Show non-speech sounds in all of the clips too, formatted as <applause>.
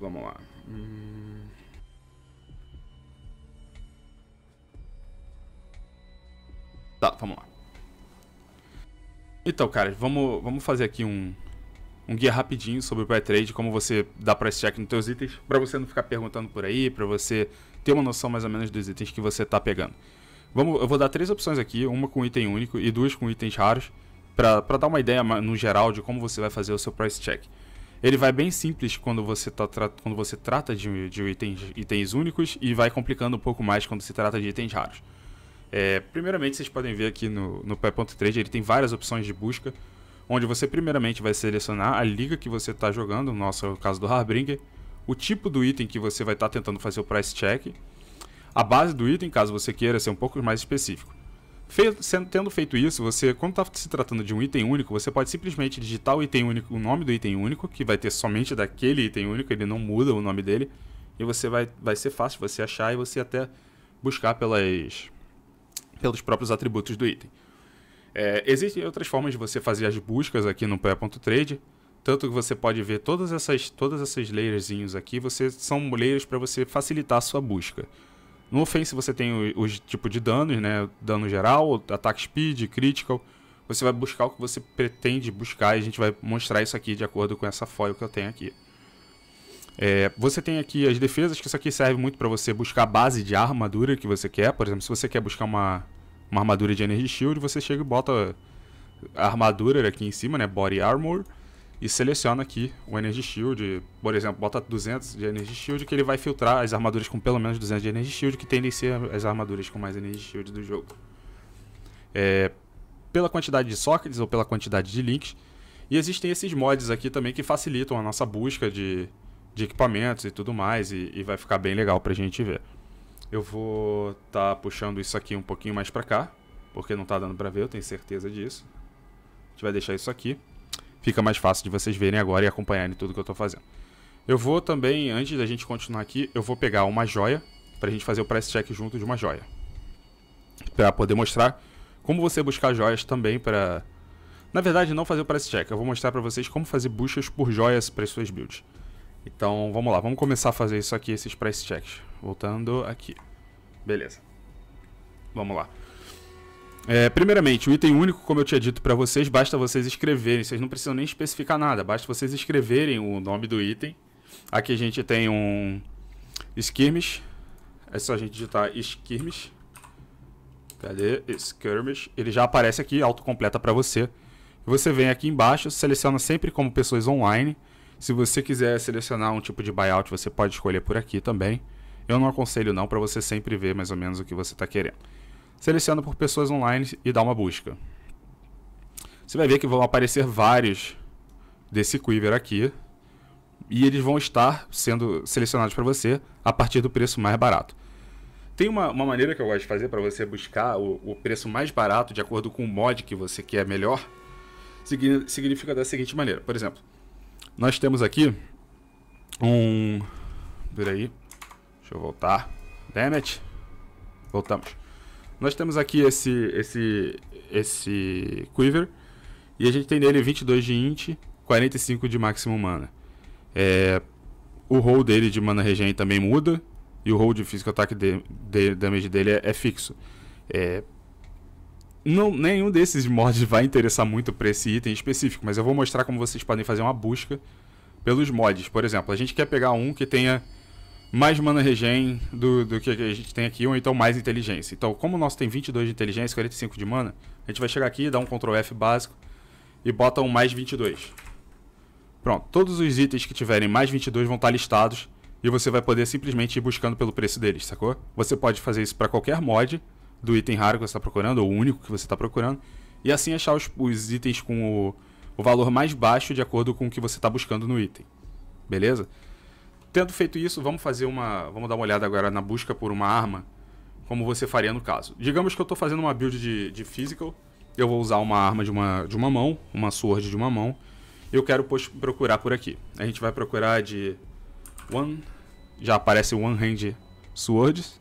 Vamos lá. Hum... Tá, vamos lá. Então, cara, vamos, vamos fazer aqui um, um guia rapidinho sobre o pré trade, como você dá price check nos seus itens, para você não ficar perguntando por aí, para você ter uma noção mais ou menos dos itens que você tá pegando. Vamos, eu vou dar três opções aqui, uma com item único e duas com itens raros, para dar uma ideia no geral de como você vai fazer o seu price check. Ele vai bem simples quando você, tá, quando você trata de, de itens, itens únicos e vai complicando um pouco mais quando se trata de itens raros. É, primeiramente, vocês podem ver aqui no, no Py.Trade, ele tem várias opções de busca, onde você primeiramente vai selecionar a liga que você está jogando, no nosso caso do Harbringer, o tipo do item que você vai estar tá tentando fazer o price check, a base do item, caso você queira ser um pouco mais específico tendo feito isso, você, quando está se tratando de um item único, você pode simplesmente digitar o item único, o nome do item único, que vai ter somente daquele item único, ele não muda o nome dele, e você vai, vai ser fácil você achar e você até buscar pelas, pelos próprios atributos do item. É, existem outras formas de você fazer as buscas aqui no pé.trade, tanto que você pode ver todas essas, todas essas layerzinhos aqui, você, são layers para você facilitar a sua busca. No Offense você tem os tipos de danos, né? Dano geral, ataque speed, critical. Você vai buscar o que você pretende buscar e a gente vai mostrar isso aqui de acordo com essa foil que eu tenho aqui. É, você tem aqui as defesas, que isso aqui serve muito para você buscar a base de armadura que você quer. Por exemplo, se você quer buscar uma, uma armadura de Energy Shield, você chega e bota a armadura aqui em cima, né? Body Armor e seleciona aqui o Energy Shield, por exemplo, bota 200 de Energy Shield que ele vai filtrar as armaduras com pelo menos 200 de Energy Shield, que tendem a ser as armaduras com mais Energy Shield do jogo. É, pela quantidade de sockets ou pela quantidade de links. E existem esses mods aqui também que facilitam a nossa busca de, de equipamentos e tudo mais, e, e vai ficar bem legal pra gente ver. Eu vou estar tá puxando isso aqui um pouquinho mais pra cá, porque não tá dando pra ver, eu tenho certeza disso. A gente vai deixar isso aqui fica mais fácil de vocês verem agora e acompanharem tudo que eu estou fazendo. Eu vou também, antes da gente continuar aqui, eu vou pegar uma joia para a gente fazer o price check junto de uma joia. Para poder mostrar como você buscar joias também para... Na verdade, não fazer o price check. Eu vou mostrar para vocês como fazer buscas por joias para suas builds. Então, vamos lá. Vamos começar a fazer isso aqui, esses price checks. Voltando aqui. Beleza. Vamos lá. É, primeiramente, o item único, como eu tinha dito para vocês, basta vocês escreverem. Vocês não precisam nem especificar nada, basta vocês escreverem o nome do item. Aqui a gente tem um skirmish. É só a gente digitar skirmish. Cadê? Skirmish. Ele já aparece aqui, autocompleta para você. Você vem aqui embaixo, seleciona sempre como pessoas online. Se você quiser selecionar um tipo de buyout, você pode escolher por aqui também. Eu não aconselho não, para você sempre ver mais ou menos o que você está querendo seleciona por pessoas online e dá uma busca. Você vai ver que vão aparecer vários desse Quiver aqui e eles vão estar sendo selecionados para você a partir do preço mais barato. Tem uma, uma maneira que eu gosto de fazer para você buscar o, o, preço mais barato de acordo com o mod que você quer melhor. Significa da seguinte maneira. Por exemplo, nós temos aqui um... Peraí. Deixa eu voltar. Damage. Voltamos. Nós temos aqui esse, esse, esse Quiver. E a gente tem nele 22 de int, 45 de máximo mana. É, o roll dele de mana regen também muda. E o roll de físico ataque de, de, damage dele é, é fixo. É, não, nenhum desses mods vai interessar muito para esse item específico, mas eu vou mostrar como vocês podem fazer uma busca pelos mods. Por exemplo, a gente quer pegar um que tenha mais mana regen do, do que a gente tem aqui, ou então mais inteligência. Então, como o nosso tem 22 de inteligência, 45 de mana, a gente vai chegar aqui, dar um Ctrl F básico e bota um mais 22. Pronto, todos os itens que tiverem mais 22 vão estar listados e você vai poder simplesmente ir buscando pelo preço deles, sacou? Você pode fazer isso para qualquer mod do item raro que você está procurando, ou único que você está procurando, e assim achar os, os itens com o, o valor mais baixo de acordo com o que você está buscando no item. Beleza? tendo feito isso, vamos fazer uma. Vamos dar uma olhada agora na busca por uma arma, como você faria no caso. Digamos que eu estou fazendo uma build de, de physical. Eu vou usar uma arma de uma, de uma mão, uma sword de uma mão. Eu quero procurar por aqui. A gente vai procurar de one. Já aparece one hand swords.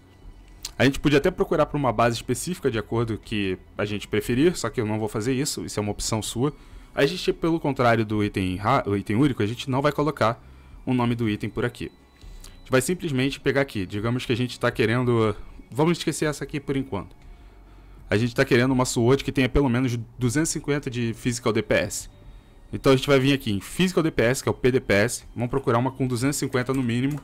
A gente podia até procurar por uma base específica de acordo que a gente preferir, só que eu não vou fazer isso, isso é uma opção sua. A gente, pelo contrário do item, do item único, a gente não vai colocar o nome do item por aqui. A gente vai simplesmente pegar aqui, digamos que a gente está querendo... Vamos esquecer essa aqui por enquanto. A gente está querendo uma sword que tenha pelo menos 250 de physical DPS. Então a gente vai vir aqui em physical DPS, que é o PDPS, vamos procurar uma com 250 no mínimo,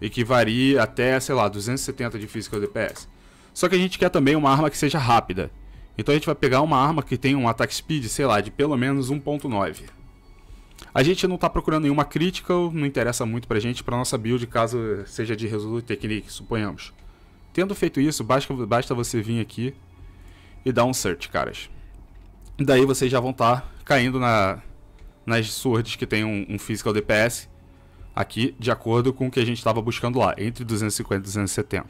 e que varie até, sei lá, 270 de physical DPS. Só que a gente quer também uma arma que seja rápida. Então a gente vai pegar uma arma que tenha um ataque speed, sei lá, de pelo menos 1.9. A gente não está procurando nenhuma crítica, não interessa muito para a gente, para nossa build, caso seja de resolução Technique, suponhamos. Tendo feito isso, basta, basta você vir aqui e dar um search, caras. Daí vocês já vão estar tá caindo na, nas swords que tem um, um physical DPS aqui, de acordo com o que a gente estava buscando lá, entre 250 e 270.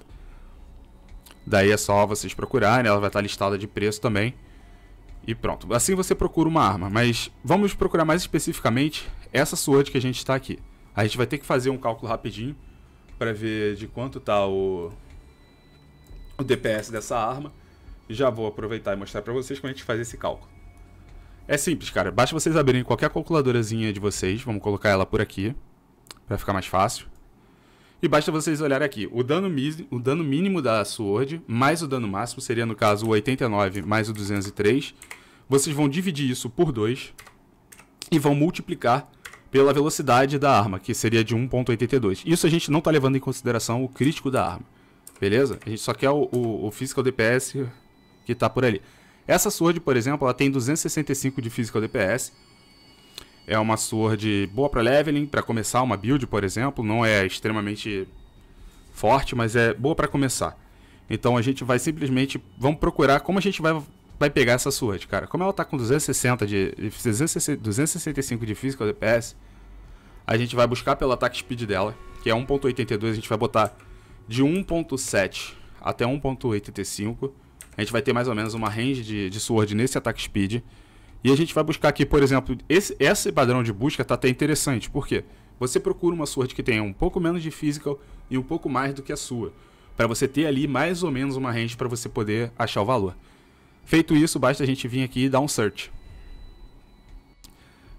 Daí é só vocês procurarem, ela vai estar tá listada de preço também. E pronto, assim você procura uma arma, mas vamos procurar mais especificamente essa sword que a gente está aqui. A gente vai ter que fazer um cálculo rapidinho para ver de quanto tá o, o DPS dessa arma. Já vou aproveitar e mostrar para vocês como a gente faz esse cálculo. É simples, cara. Basta vocês abrirem qualquer calculadorazinha de vocês. Vamos colocar ela por aqui para ficar mais fácil. E basta vocês olharem aqui. O dano, o dano mínimo da Sword mais o dano máximo seria, no caso, o 89 mais o 203 vocês vão dividir isso por 2 e vão multiplicar pela velocidade da arma, que seria de 1.82. Isso a gente não está levando em consideração o crítico da arma, beleza? A gente só quer o, o, o physical DPS que está por ali. Essa sword, por exemplo, ela tem 265 de physical DPS. É uma sword boa para leveling, para começar uma build, por exemplo. Não é extremamente forte, mas é boa para começar. Então a gente vai simplesmente, vamos procurar como a gente vai vai pegar essa Sword, cara. Como ela tá com 260 de, 265 de física DPS, a gente vai buscar pelo ataque speed dela, que é 1.82, a gente vai botar de 1.7 até 1.85. A gente vai ter mais ou menos uma range de, de Sword nesse ataque speed. E a gente vai buscar aqui, por exemplo, esse, esse padrão de busca tá até interessante, por quê? Você procura uma Sword que tenha um pouco menos de physical e um pouco mais do que a sua, para você ter ali mais ou menos uma range para você poder achar o valor. Feito isso, basta a gente vir aqui e dar um search.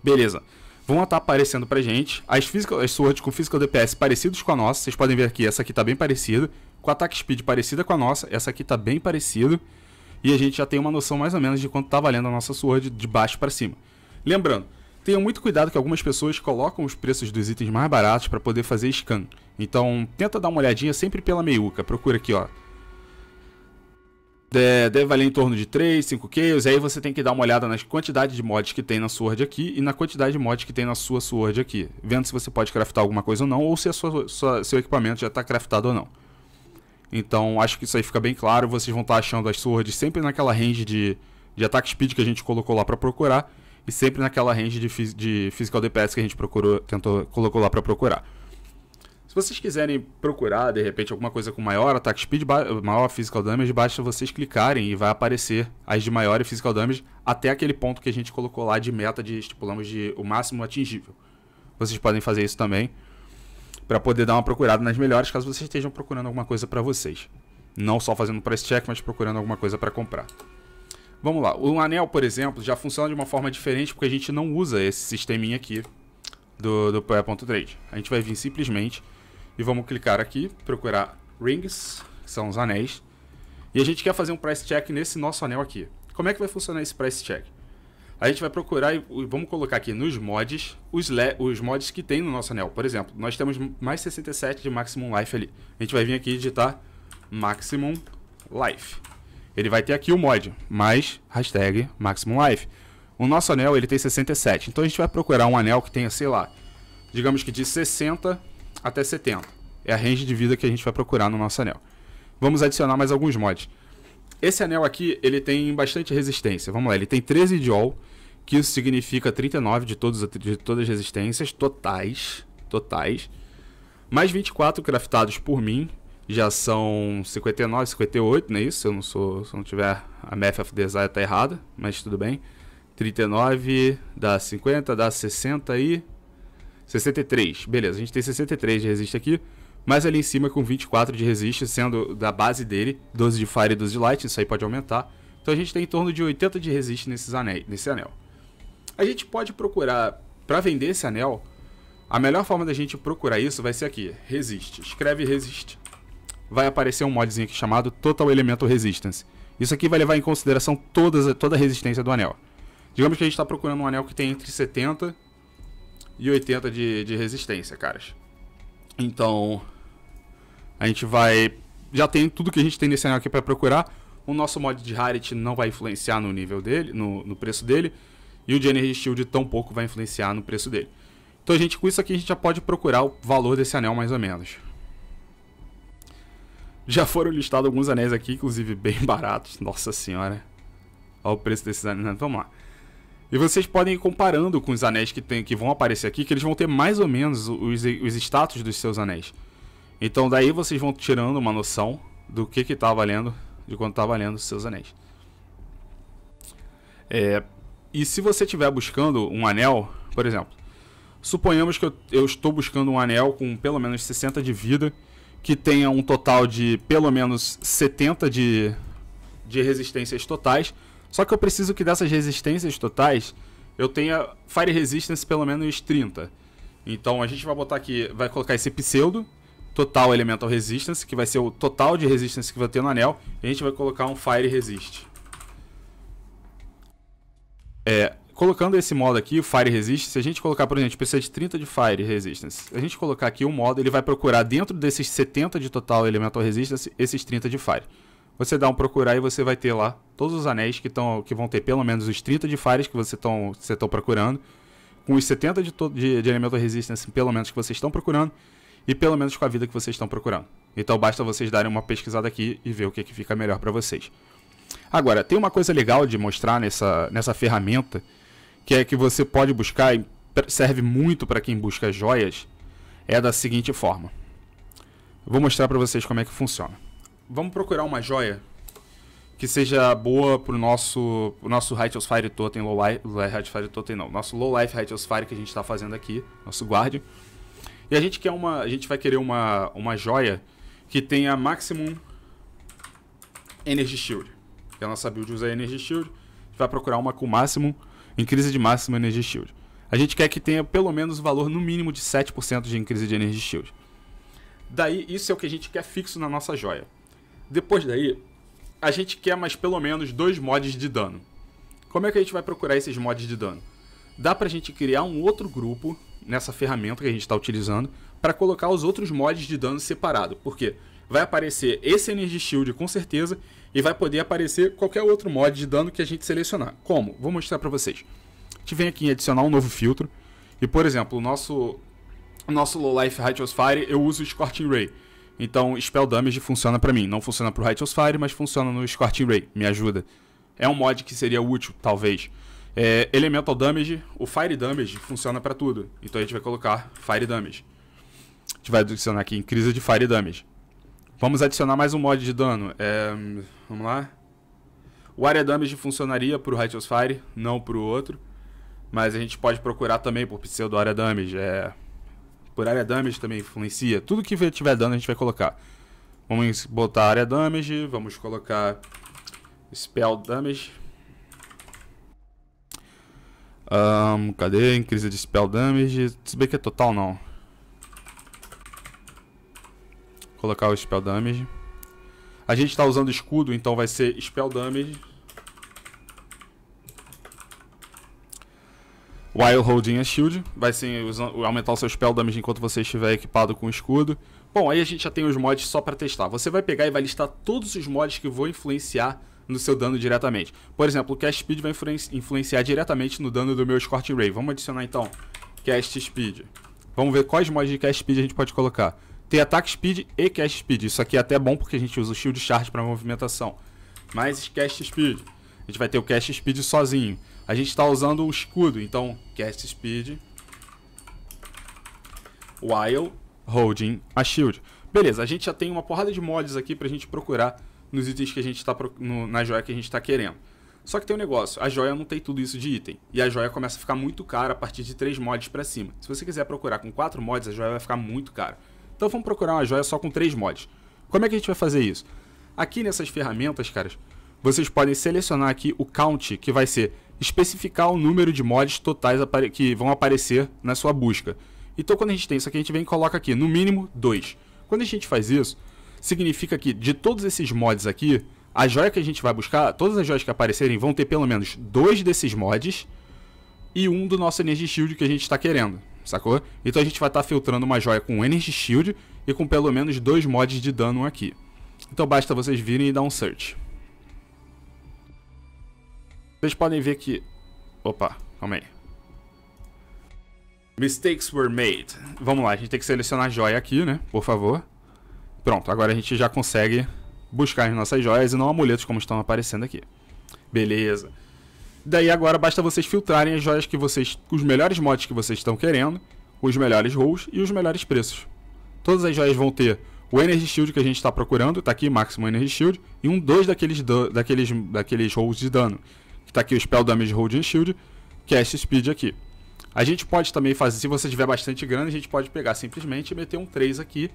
Beleza. Vão estar aparecendo pra gente as, physical, as swords com physical DPS parecidos com a nossa. Vocês podem ver aqui, essa aqui tá bem parecida. Com ataque speed parecida com a nossa. Essa aqui tá bem parecida. E a gente já tem uma noção mais ou menos de quanto tá valendo a nossa sword de baixo para cima. Lembrando, Tenha muito cuidado que algumas pessoas colocam os preços dos itens mais baratos para poder fazer scan. Então, tenta dar uma olhadinha sempre pela meiuca. Procura aqui, ó. É, deve valer em torno de 3, 5 E Aí você tem que dar uma olhada na quantidade de mods que tem na Sword aqui e na quantidade de mods que tem na sua Sword aqui. Vendo se você pode craftar alguma coisa ou não, ou se sua, sua, seu equipamento já está craftado ou não. Então acho que isso aí fica bem claro. Vocês vão estar tá achando as Swords sempre naquela range de, de ataque speed que a gente colocou lá para procurar. E sempre naquela range de, de physical DPS que a gente procurou, tentou, colocou lá para procurar. Se vocês quiserem procurar, de repente, alguma coisa com maior attack speed, maior physical damage, basta vocês clicarem e vai aparecer as de maior physical damage até aquele ponto que a gente colocou lá de meta de estipulamos de o máximo atingível. Vocês podem fazer isso também para poder dar uma procurada nas melhores, caso vocês estejam procurando alguma coisa para vocês. Não só fazendo price check, mas procurando alguma coisa para comprar. Vamos lá, o anel, por exemplo, já funciona de uma forma diferente porque a gente não usa esse sisteminha aqui do, do Power.trade. A gente vai vir simplesmente e vamos clicar aqui, procurar rings, que são os anéis. E a gente quer fazer um price check nesse nosso anel aqui. Como é que vai funcionar esse price check? A gente vai procurar e vamos colocar aqui nos mods os, os mods que tem no nosso anel. Por exemplo, nós temos mais 67 de Maximum Life ali. A gente vai vir aqui e digitar Maximum Life. Ele vai ter aqui o mod, mais hashtag Maximum Life. O nosso anel ele tem 67, então a gente vai procurar um anel que tenha, sei lá, digamos que de 60 até 70. É a range de vida que a gente vai procurar no nosso anel. Vamos adicionar mais alguns mods. Esse anel aqui, ele tem bastante resistência. Vamos lá, ele tem 13 de all, que isso significa 39 de, todos, de todas as resistências totais, totais. Mais 24 craftados por mim, já são 59, 58, não é isso? Se eu não, sou, se eu não tiver a Math of Desire tá errada, mas tudo bem. 39 dá 50, dá 60 e 63. Beleza, a gente tem 63 de resist aqui. Mas ali em cima com 24 de resist, sendo da base dele, 12 de fire e 12 de light, isso aí pode aumentar. Então a gente tem em torno de 80 de resist nesses anéis, nesse anel. A gente pode procurar, para vender esse anel, a melhor forma da gente procurar isso vai ser aqui, resist. Escreve resist. Vai aparecer um modzinho aqui chamado Total Elemental Resistance. Isso aqui vai levar em consideração todas, toda a resistência do anel. Digamos que a gente está procurando um anel que tem entre 70 e 80 de, de resistência, caras. Então, a gente vai... Já tem tudo que a gente tem nesse anel aqui para procurar. O nosso mod de Rarity não vai influenciar no nível dele, no, no preço dele. E o Generous Shield tão pouco vai influenciar no preço dele. Então, gente, com isso aqui a gente já pode procurar o valor desse anel mais ou menos. Já foram listados alguns anéis aqui, inclusive bem <laughs> baratos. Nossa senhora. Olha o preço desses anéis. Vamos lá. E vocês podem ir comparando com os anéis que, tem, que vão aparecer aqui, que eles vão ter mais ou menos os, os status dos seus anéis. Então daí vocês vão tirando uma noção do que que tá valendo, de quanto tá valendo os seus anéis. É, e se você estiver buscando um anel, por exemplo, suponhamos que eu, eu estou buscando um anel com pelo menos 60 de vida, que tenha um total de pelo menos 70 de, de resistências totais, só que eu preciso que dessas resistências totais eu tenha Fire Resistance pelo menos 30. Então a gente vai botar aqui, vai colocar esse pseudo, total elemental resistance, que vai ser o total de resistance que vai ter no anel, e a gente vai colocar um Fire Resist. É, colocando esse modo aqui, o Fire Resistance, se a gente colocar, por exemplo, precisa de 30 de Fire Resistance. Se a gente colocar aqui um modo, ele vai procurar dentro desses 70 de total elemental resistance, esses 30 de Fire. Você dá um procurar e você vai ter lá todos os anéis que, tão, que vão ter pelo menos os 30 de Fares que você estão você procurando, com os 70 de, de, de Elemental Resistance assim, pelo menos que vocês estão procurando, e pelo menos com a vida que vocês estão procurando. Então basta vocês darem uma pesquisada aqui e ver o que, que fica melhor para vocês. Agora, tem uma coisa legal de mostrar nessa, nessa ferramenta, que é que você pode buscar, e serve muito para quem busca joias, é da seguinte forma. Vou mostrar para vocês como é que funciona vamos procurar uma joia que seja boa pro nosso, pro nosso Righteous Fire Totem, Low Life, Righteous Fire Totem não, nosso Low Life Righteous Fire que a gente está fazendo aqui, nosso Guard. E a gente quer uma, a gente vai querer uma, uma joia que tenha Maximum Energy Shield. Que a nossa build usa Energy Shield, a gente vai procurar uma com máximo, em crise de máximo Energy Shield. A gente quer que tenha pelo menos o valor no mínimo de 7% de crise de Energy Shield. Daí, isso é o que a gente quer fixo na nossa joia. Depois daí, a gente quer mais pelo menos dois mods de dano. Como é que a gente vai procurar esses mods de dano? Dá pra gente criar um outro grupo nessa ferramenta que a gente está utilizando para colocar os outros mods de dano separado. Porque vai aparecer esse Energy Shield com certeza e vai poder aparecer qualquer outro mod de dano que a gente selecionar. Como? Vou mostrar para vocês. A gente vem aqui em adicionar um novo filtro e, por exemplo, o nosso, o nosso Low Life Righteous Fire eu uso o Scorching Ray. Então, Spell Damage funciona para mim. Não funciona pro Righteous Fire, mas funciona no Scorching Ray. Me ajuda. É um mod que seria útil, talvez. É, Elemental Damage, o Fire Damage funciona para tudo. Então a gente vai colocar Fire Damage. A gente vai adicionar aqui em crise de Fire Damage. Vamos adicionar mais um mod de dano. É, vamos lá. O Area Damage funcionaria pro Righteous Fire, não pro outro. Mas a gente pode procurar também por Pseudo Area Damage. É, por área damage também influencia. Tudo que tiver dano a gente vai colocar. Vamos botar área damage, vamos colocar spell damage. Um, cadê? Increase de spell damage. Se bem que é total, não. colocar o spell damage. A gente está usando escudo, então vai ser spell damage. While holding a shield, vai ser aumentar o seu spell damage enquanto você estiver equipado com o escudo. Bom, aí a gente já tem os mods só para testar. Você vai pegar e vai listar todos os mods que vão influenciar no seu dano diretamente. Por exemplo, o cast speed vai influenciar diretamente no dano do meu Scorching Ray. Vamos adicionar então cast speed. Vamos ver quais mods de cast speed a gente pode colocar. Tem ataque speed e cast speed. Isso aqui é até bom porque a gente usa o shield charge para movimentação. Mais cast speed gente vai ter o cast speed sozinho. A gente está usando o escudo, então cast speed while holding a shield. Beleza, a gente já tem uma porrada de mods aqui para a gente procurar nos itens que a gente está na joia que a gente está querendo. Só que tem um negócio, a joia não tem tudo isso de item. E a joia começa a ficar muito cara a partir de 3 mods para cima. Se você quiser procurar com 4 mods, a joia vai ficar muito cara. Então vamos procurar uma joia só com 3 mods. Como é que a gente vai fazer isso? Aqui nessas ferramentas, caras, vocês podem selecionar aqui o count, que vai ser especificar o número de mods totais que vão aparecer na sua busca. Então quando a gente tem isso aqui, a gente vem e coloca aqui, no mínimo, 2. Quando a gente faz isso, significa que de todos esses mods aqui, a joia que a gente vai buscar, todas as joias que aparecerem vão ter pelo menos dois desses mods e um do nosso Energy Shield que a gente está querendo, sacou? Então a gente vai estar tá filtrando uma joia com Energy Shield e com pelo menos dois mods de dano aqui. Então basta vocês virem e dar um search. Vocês podem ver que... Opa, calma aí. Mistakes were made. Vamos lá, a gente tem que selecionar a joia aqui, né? Por favor. Pronto, agora a gente já consegue buscar as nossas joias e não amuletos como estão aparecendo aqui. Beleza. Daí agora basta vocês filtrarem as joias que vocês... Os melhores mods que vocês estão querendo, os melhores rolls e os melhores preços. Todas as joias vão ter o Energy Shield que a gente está procurando, está aqui, Máximo Energy Shield, e um 2 daqueles, daqueles, daqueles rolls de dano que tá aqui o Spell Damage Holding Shield, Cast é Speed aqui. A gente pode também fazer, se você tiver bastante grana, a gente pode pegar simplesmente e meter um 3 aqui,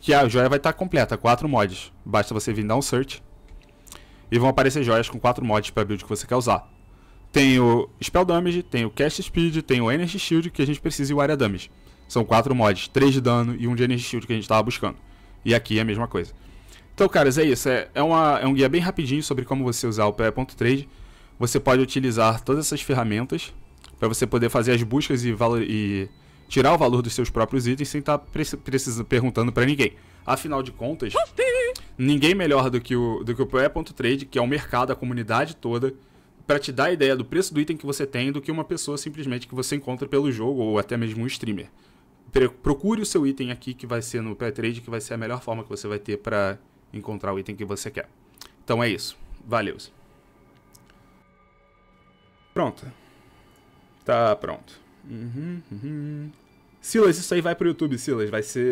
que a joia vai estar tá completa, 4 mods. Basta você vir dar um search e vão aparecer joias com 4 mods para build que você quer usar. Tem o Spell Damage, tem o Cast Speed, tem o Energy Shield que a gente precisa e o Area Damage. São 4 mods, 3 de dano e 1 um de Energy Shield que a gente estava buscando. E aqui é a mesma coisa. Então, caras, é isso. É, é uma, é um guia bem rapidinho sobre como você usar o PE.trade você pode utilizar todas essas ferramentas para você poder fazer as buscas e, e, tirar o valor dos seus próprios itens sem estar tá pre precisando, perguntando para ninguém. Afinal de contas, ninguém melhor do que o, do que o Pro.trade, que é o mercado, a comunidade toda, para te dar a ideia do preço do item que você tem do que uma pessoa simplesmente que você encontra pelo jogo ou até mesmo um streamer. Procure o seu item aqui que vai ser no pré-trade, que vai ser a melhor forma que você vai ter para encontrar o item que você quer. Então é isso. Valeu! pronto. Tá pronto. Uhum, uhum. Silas, isso aí vai pro YouTube, Silas. Vai ser